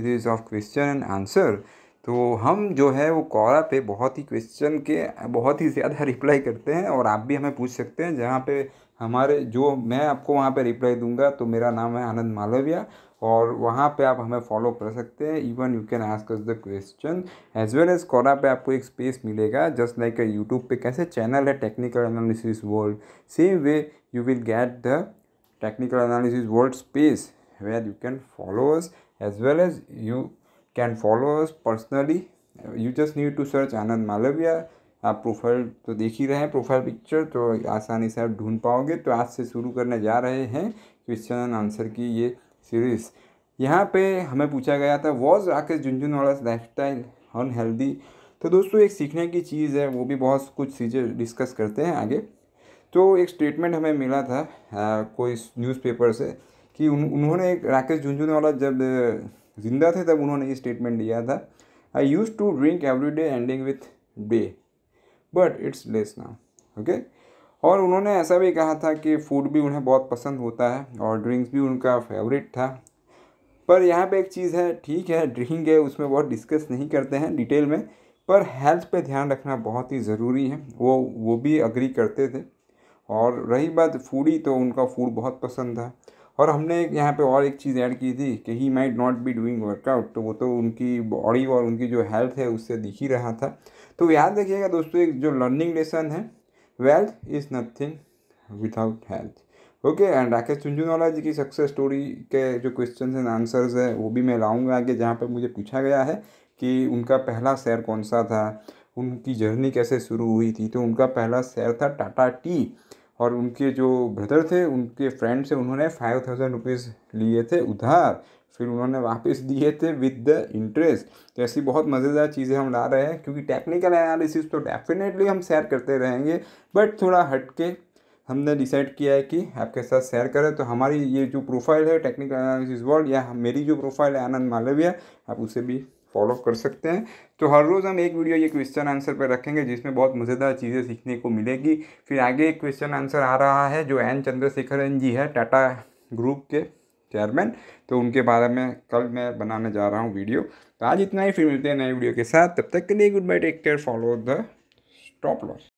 series of question and answer तो हम जो है वो कौरा पे बहुत ही क्वेश्चन के बहुत ही ज़्यादा रिप्लाई करते हैं और आप भी हमें पूछ सकते हैं जहाँ पे हमारे जो मैं आपको वहाँ पे रिप्लाई दूंगा तो मेरा नाम है आनंद मालविया और वहाँ पे आप हमें फॉलो कर सकते हैं even you can ask us the question as well as Quora पे आपको एक स्पेस मिलेगा जस्ट लाइक यूट्यूब पे कैसे चैनल है technical analysis world same way you will get the technical analysis world space where you can follow us as well as you can follow us personally you just need to search Anand Malviya आप profile तो देख ही रहे हैं profile picture तो आसानी से आप ढूंढ पाओगे तो आज से शुरू करने जा रहे हैं क्वेश्चन एंड आंसर की ये सीरीज़ यहाँ पे हमें पूछा गया था was Rakesh Jhunjhunwala life style unhealthy तो दोस्तों एक सीखने की चीज़ है वो भी बहुत कुछ चीज़ें डिस्कस करते हैं आगे तो एक स्टेटमेंट हमें मिला था आ, कोई न्यूज़पेपर से कि उन, उन्होंने एक राकेश झुंझुनवाला जब जिंदा थे तब उन्होंने ये स्टेटमेंट दिया था I use to drink every day ending with day but it's less now okay और उन्होंने ऐसा भी कहा था कि फूड भी उन्हें बहुत पसंद होता है और ड्रिंक्स भी उनका फेवरेट था पर यहाँ पे एक चीज़ है ठीक है ड्रिंक है उसमें बहुत डिस्कस नहीं करते हैं डिटेल में पर हेल्थ पे ध्यान रखना बहुत ही ज़रूरी है वो वो भी अग्री करते थे और रही बात फूडी तो उनका फूड बहुत पसंद था और हमने यहाँ पे और एक चीज़ ऐड की थी कि he might not be doing workout तो वो तो उनकी बॉडी और उनकी जो हेल्थ है उससे दिख ही रहा था तो याद रखिएगा दोस्तों एक जो लर्निंग लेसन है wealth is nothing without health okay and Rakesh Jhunjhunwala ji की सक्सेस स्टोरी के जो क्वेश्चन एंड आंसर्स है वो भी मैं लाऊंगा आगे जहाँ पर मुझे पूछा गया है कि उनका पहला शेयर कौन सा था उनकी जर्नी कैसे शुरू हुई थी तो उनका पहला शेयर था टाटा टी और उनके जो ब्रदर थे उनके फ्रेंड से उन्होंने फाइव थाउजेंड रुपीज़ लिए थे उधार फिर उन्होंने वापस दिए थे विद द इंटरेस्ट तो ऐसी बहुत मज़ेदार चीज़ें हम ला रहे हैं क्योंकि टेक्निकल एनालिसिस तो डेफिनेटली हम शेयर करते रहेंगे बट थोड़ा हट के हमने डिसाइड किया है कि आपके साथ शेयर करें तो हमारी ये जो प्रोफाइल है टेक्निकल एनालिसिस वर्ल्ड या मेरी जो प्रोफाइल है आनंद मालविया आप उसे भी फॉलो कर सकते हैं तो हर रोज़ हम एक वीडियो ये क्वेश्चन आंसर पर रखेंगे जिसमें बहुत मज़ेदार चीज़ें सीखने को मिलेगी फिर आगे एक क्वेश्चन आंसर आ रहा है जो एन चंद्रशेखरन जी है टाटा ग्रुप के चेयरमैन तो उनके बारे में कल मैं बनाने जा रहा हूँ वीडियो तो आज इतना ही फिर मिलते हैं नए वीडियो के साथ तब तक के लिए good bye take care follow the stop loss